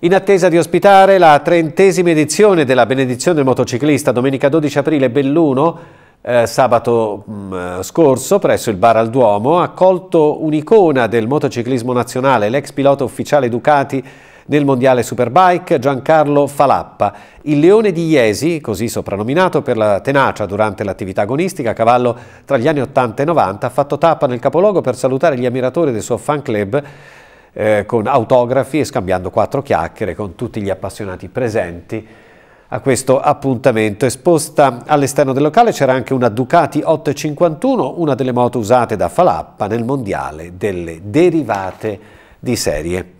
In attesa di ospitare la trentesima edizione della benedizione del motociclista, domenica 12 aprile Belluno, eh, sabato mh, mm, scorso presso il Bar al Duomo, ha accolto un'icona del motociclismo nazionale, l'ex pilota ufficiale Ducati nel mondiale Superbike Giancarlo Falappa, il leone di Iesi, così soprannominato per la tenacia durante l'attività agonistica a cavallo tra gli anni 80 e 90, ha fatto tappa nel capoluogo per salutare gli ammiratori del suo fan club eh, con autografi e scambiando quattro chiacchiere con tutti gli appassionati presenti a questo appuntamento. Esposta all'esterno del locale c'era anche una Ducati 851, una delle moto usate da Falappa nel mondiale delle derivate di serie.